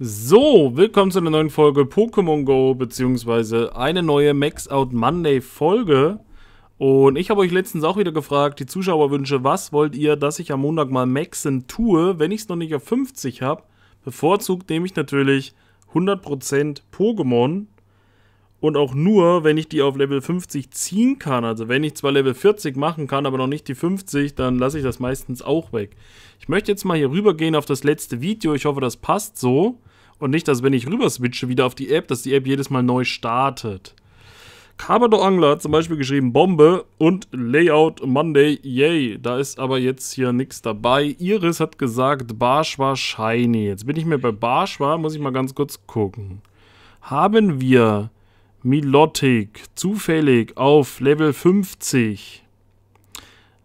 So, willkommen zu einer neuen Folge Pokémon Go, beziehungsweise eine neue Max Out Monday Folge. Und ich habe euch letztens auch wieder gefragt, die Zuschauerwünsche, was wollt ihr, dass ich am Montag mal maxen tue, wenn ich es noch nicht auf 50 habe? Bevorzugt nehme ich natürlich 100% Pokémon und auch nur, wenn ich die auf Level 50 ziehen kann. Also wenn ich zwar Level 40 machen kann, aber noch nicht die 50, dann lasse ich das meistens auch weg. Ich möchte jetzt mal hier rübergehen auf das letzte Video. Ich hoffe, das passt so. Und nicht, dass wenn ich rüber switche wieder auf die App, dass die App jedes Mal neu startet. Carbono Angler hat zum Beispiel geschrieben Bombe und Layout Monday, yay. Da ist aber jetzt hier nichts dabei. Iris hat gesagt Barsch war shiny. Jetzt bin ich mir bei Barsch war, muss ich mal ganz kurz gucken. Haben wir Milotic zufällig auf Level 50?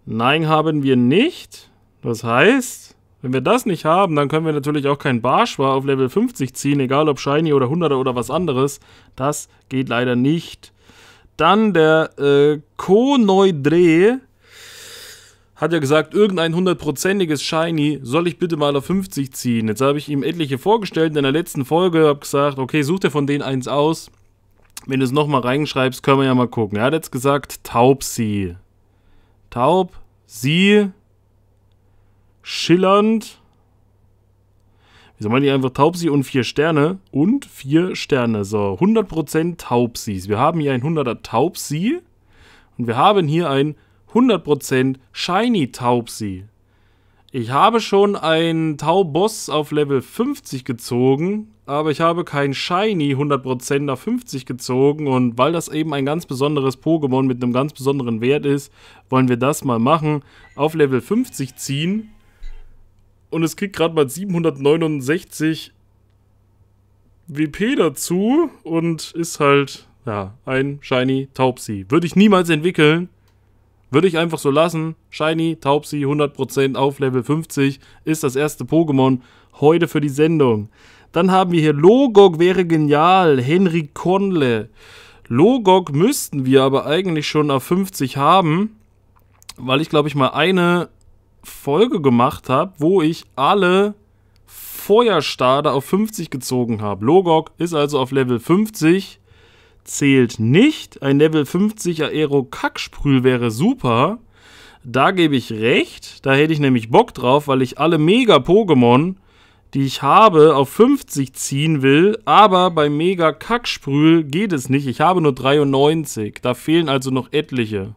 Nein, haben wir nicht. Das heißt, wenn wir das nicht haben, dann können wir natürlich auch keinen Barschwar auf Level 50 ziehen, egal ob Shiny oder 100er oder was anderes. Das geht leider nicht. Dann der äh, Konoidre hat ja gesagt, irgendein hundertprozentiges Shiny soll ich bitte mal auf 50 ziehen. Jetzt habe ich ihm etliche vorgestellt in der letzten Folge, habe gesagt, okay, such dir von denen eins aus. Wenn du es nochmal reinschreibst, können wir ja mal gucken. Er hat jetzt gesagt, Taubsi. Taubsi schillernd. Wieso meine ich einfach Taubsi und vier Sterne? Und vier Sterne. So, 100% Taubsis. Wir haben hier ein 100er Taubsi. Und wir haben hier ein 100% Shiny Taubsi. Ich habe schon einen Tauboss auf Level 50 gezogen, aber ich habe kein Shiny 100% auf 50 gezogen und weil das eben ein ganz besonderes Pokémon mit einem ganz besonderen Wert ist, wollen wir das mal machen. Auf Level 50 ziehen und es kriegt gerade mal 769 WP dazu und ist halt, ja, ein Shiny Taubsi. Würde ich niemals entwickeln. Würde ich einfach so lassen. Shiny Taubsi 100% auf Level 50 ist das erste Pokémon heute für die Sendung. Dann haben wir hier Logok wäre genial, Henry Conle. Logok müssten wir aber eigentlich schon auf 50 haben, weil ich glaube ich mal eine Folge gemacht habe, wo ich alle Feuerstade auf 50 gezogen habe. Logok ist also auf Level 50, zählt nicht. Ein Level 50 Aero-Kacksprühl wäre super. Da gebe ich recht. Da hätte ich nämlich Bock drauf, weil ich alle Mega-Pokémon, die ich habe, auf 50 ziehen will. Aber bei Mega-Kacksprühl geht es nicht. Ich habe nur 93. Da fehlen also noch etliche.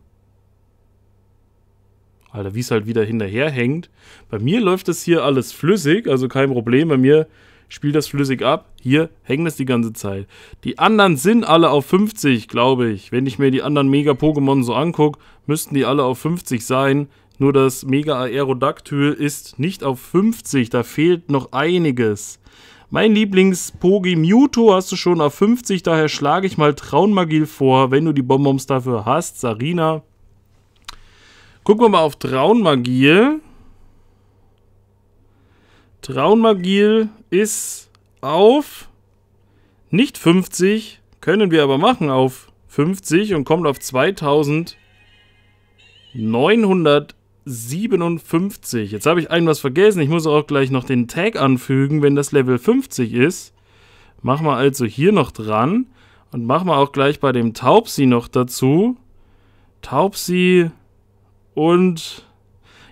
Alter, wie es halt wieder hinterherhängt. Bei mir läuft das hier alles flüssig, also kein Problem. Bei mir spielt das flüssig ab. Hier hängt das die ganze Zeit. Die anderen sind alle auf 50, glaube ich. Wenn ich mir die anderen Mega-Pokémon so angucke, müssten die alle auf 50 sein. Nur das Mega Aerodactyl ist nicht auf 50, da fehlt noch einiges. Mein Lieblings-Pogi Mewtwo hast du schon auf 50, daher schlage ich mal Traunmagil vor, wenn du die Bonbons dafür hast. Sarina, Gucken wir mal auf Traunmagie. Traunmagie ist auf nicht 50, können wir aber machen auf 50 und kommt auf 2957. Jetzt habe ich einen was vergessen. Ich muss auch gleich noch den Tag anfügen, wenn das Level 50 ist. Machen wir also hier noch dran und machen wir auch gleich bei dem Taubsi noch dazu. Taubsi und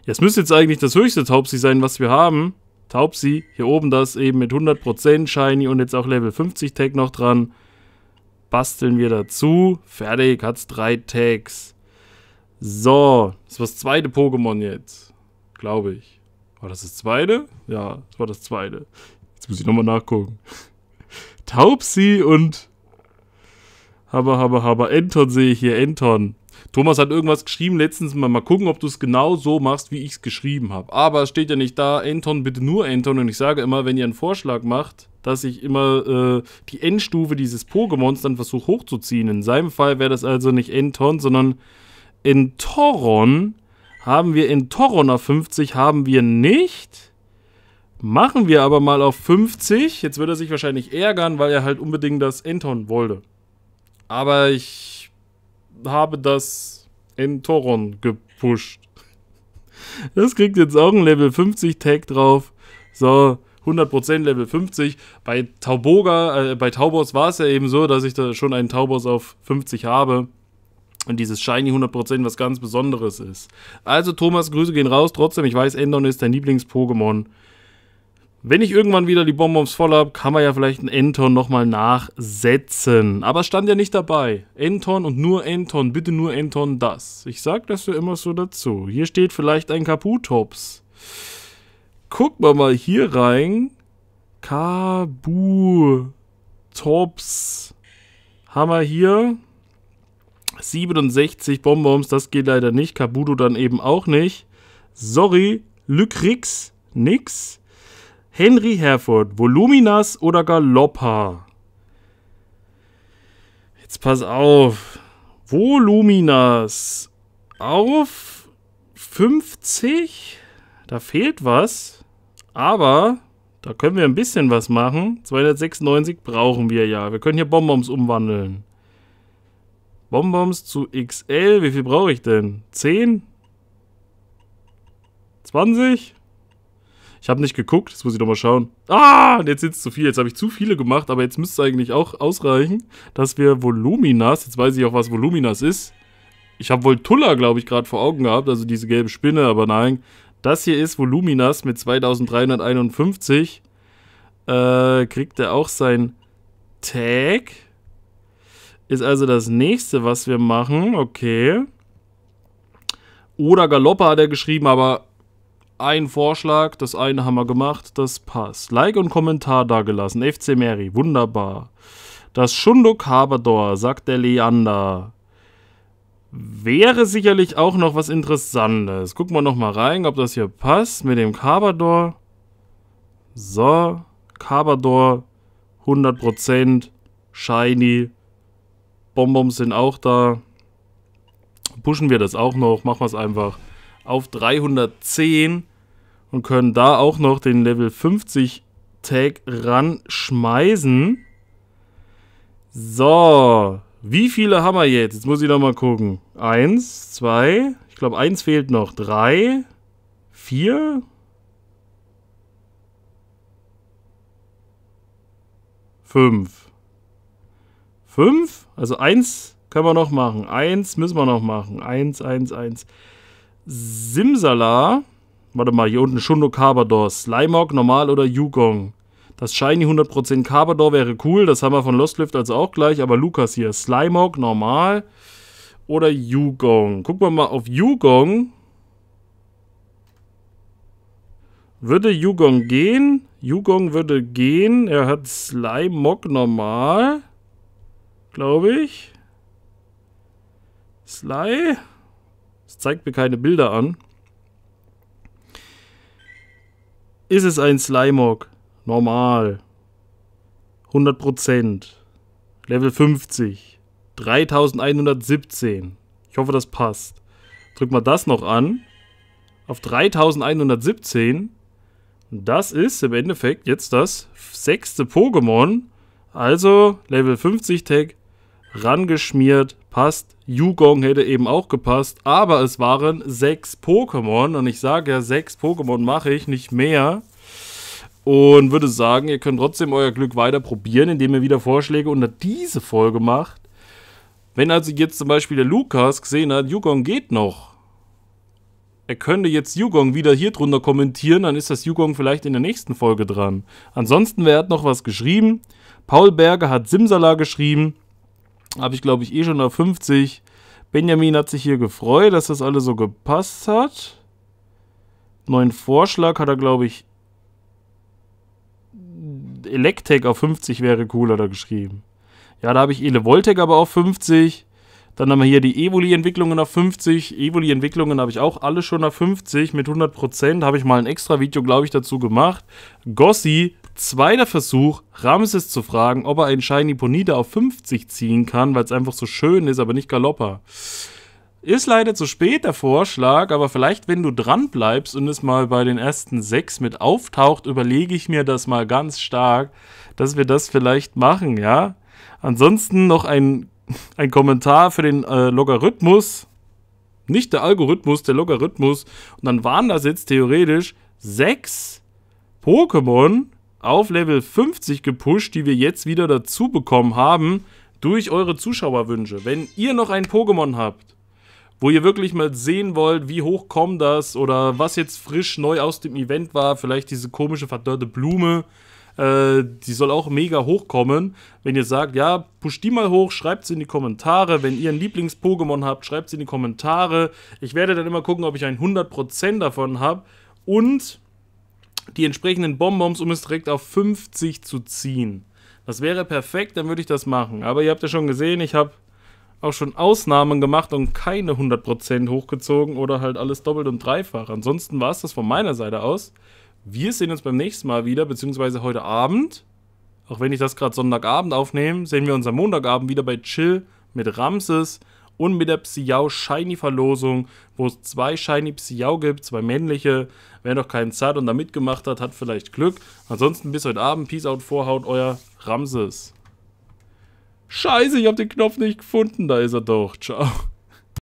ja, es müsste jetzt eigentlich das höchste Taubsi sein, was wir haben. Taubsi, hier oben das eben mit 100% Shiny und jetzt auch Level 50 Tag noch dran. Basteln wir dazu. Fertig, hat's drei Tags. So, das war das zweite Pokémon jetzt. Glaube ich. War das das zweite? Ja, das war das zweite. Jetzt muss ich nochmal nachgucken. Taubsi und Haber, Haber, Haber. Enton sehe ich hier, Enton. Thomas hat irgendwas geschrieben letztens, mal, mal gucken, ob du es genau so machst, wie ich es geschrieben habe. Aber es steht ja nicht da, Anton, bitte nur Anton. Und ich sage immer, wenn ihr einen Vorschlag macht, dass ich immer äh, die Endstufe dieses Pokémons dann versuche hochzuziehen. In seinem Fall wäre das also nicht Anton, sondern Entoron. Haben wir Entoron auf 50, haben wir nicht. Machen wir aber mal auf 50. Jetzt wird er sich wahrscheinlich ärgern, weil er halt unbedingt das Enton wollte. Aber ich habe das in Toron gepusht. Das kriegt jetzt auch ein Level 50 Tag drauf. So, 100% Level 50. Bei Tauboga, äh, bei Taubos war es ja eben so, dass ich da schon einen Taubos auf 50 habe. Und dieses Shiny 100% was ganz Besonderes ist. Also Thomas, Grüße gehen raus. Trotzdem, ich weiß, Endon ist dein Lieblings-Pokémon. Wenn ich irgendwann wieder die Bonbons voll habe, kann man ja vielleicht einen Enton nochmal nachsetzen. Aber stand ja nicht dabei. Enton und nur Enton, bitte nur Enton das. Ich sag das ja immer so dazu. Hier steht vielleicht ein Kaputops. Gucken wir mal hier rein. Kabutops. Haben wir hier 67 Bonbons. Das geht leider nicht. Kabuto dann eben auch nicht. Sorry. Lykrix. Nix. Henry Herford, Voluminas oder Galoppa? Jetzt pass auf. Voluminas auf 50. Da fehlt was. Aber da können wir ein bisschen was machen. 296 brauchen wir ja. Wir können hier Bonbons umwandeln. Bonbons zu XL. Wie viel brauche ich denn? 10? 20? Ich habe nicht geguckt, jetzt muss ich doch mal schauen. Ah, jetzt sind es zu viel. Jetzt habe ich zu viele gemacht, aber jetzt müsste es eigentlich auch ausreichen, dass wir Voluminas, jetzt weiß ich auch, was Voluminas ist. Ich habe Voltulla, glaube ich, gerade vor Augen gehabt, also diese gelbe Spinne, aber nein. Das hier ist Voluminas mit 2351. Äh, kriegt er auch sein Tag. Ist also das nächste, was wir machen. Okay. Oder Galoppa hat er geschrieben, aber einen Vorschlag, das eine haben wir gemacht, das passt. Like und Kommentar dagelassen. FC Mary, wunderbar. Das Schunduk Haberdor, sagt der Leander. Wäre sicherlich auch noch was Interessantes. Gucken wir nochmal rein, ob das hier passt mit dem Kabador. So, Kabador, 100%, Shiny. Bonbons sind auch da. Pushen wir das auch noch, machen wir es einfach auf 310 und können da auch noch den Level 50 Tag ran schmeißen. So, wie viele haben wir jetzt? Jetzt muss ich noch mal gucken. Eins, zwei, ich glaube eins fehlt noch. Drei, vier, fünf. Fünf? Also eins können wir noch machen. Eins müssen wir noch machen. Eins, eins, eins. Simsala. Warte mal, hier unten Shundo Carbador. Slimog, normal oder Yugong? Das Shiny 100% Carbador wäre cool. Das haben wir von Lost Lift also auch gleich. Aber Lukas hier. Slimog, normal oder Yugong? Gucken wir mal auf Yugong. Würde Yugong gehen? Yugong würde gehen. Er hat Slimog normal. Glaube ich. Sly. Es zeigt mir keine Bilder an. ist es ein Slimog. Normal. 100%. Level 50. 3117. Ich hoffe, das passt. Drück mal das noch an. Auf 3117. Und das ist im Endeffekt jetzt das sechste Pokémon. Also Level 50 Tag rangeschmiert passt. Yugong hätte eben auch gepasst, aber es waren sechs Pokémon und ich sage ja, sechs Pokémon mache ich, nicht mehr. Und würde sagen, ihr könnt trotzdem euer Glück weiter probieren, indem ihr wieder Vorschläge unter diese Folge macht. Wenn also jetzt zum Beispiel der Lukas gesehen hat, Yugong geht noch. Er könnte jetzt Yugong wieder hier drunter kommentieren, dann ist das Yugong vielleicht in der nächsten Folge dran. Ansonsten, wer hat noch was geschrieben? Paul Berger hat Simsala geschrieben. Habe ich, glaube ich, eh schon auf 50. Benjamin hat sich hier gefreut, dass das alles so gepasst hat. Neuen Vorschlag hat er, glaube ich, Electek auf 50 wäre cool, hat er geschrieben. Ja, da habe ich Elevoltec aber auf 50. Dann haben wir hier die Evoli-Entwicklungen auf 50. Evoli-Entwicklungen habe ich auch alle schon auf 50 mit 100%. Habe ich mal ein extra Video, glaube ich, dazu gemacht. Gossi Zweiter Versuch, Ramses zu fragen, ob er einen Shiny Bonita auf 50 ziehen kann, weil es einfach so schön ist, aber nicht galopper. Ist leider zu spät der Vorschlag, aber vielleicht, wenn du dran bleibst und es mal bei den ersten sechs mit auftaucht, überlege ich mir das mal ganz stark, dass wir das vielleicht machen, ja? Ansonsten noch ein, ein Kommentar für den äh, Logarithmus. Nicht der Algorithmus, der Logarithmus. Und dann waren das jetzt theoretisch sechs Pokémon, auf Level 50 gepusht, die wir jetzt wieder dazu bekommen haben durch eure Zuschauerwünsche. Wenn ihr noch ein Pokémon habt, wo ihr wirklich mal sehen wollt, wie hoch kommt das oder was jetzt frisch neu aus dem Event war, vielleicht diese komische verdörrte Blume, äh, die soll auch mega hochkommen. Wenn ihr sagt, ja, pusht die mal hoch, schreibt es in die Kommentare. Wenn ihr ein Lieblings-Pokémon habt, schreibt es in die Kommentare. Ich werde dann immer gucken, ob ich ein 100% davon habe. Und die entsprechenden Bonbons, um es direkt auf 50 zu ziehen. Das wäre perfekt, dann würde ich das machen. Aber ihr habt ja schon gesehen, ich habe auch schon Ausnahmen gemacht und keine 100% hochgezogen oder halt alles doppelt und dreifach. Ansonsten war es das von meiner Seite aus. Wir sehen uns beim nächsten Mal wieder, beziehungsweise heute Abend. Auch wenn ich das gerade Sonntagabend aufnehme, sehen wir uns am Montagabend wieder bei Chill mit Ramses und mit der Psyau Shiny Verlosung, wo es zwei Shiny Psyau gibt, zwei männliche. Wer noch keinen Zart und da mitgemacht hat, hat vielleicht Glück. Ansonsten bis heute Abend. Peace out, Vorhaut, euer Ramses. Scheiße, ich habe den Knopf nicht gefunden. Da ist er doch. Ciao.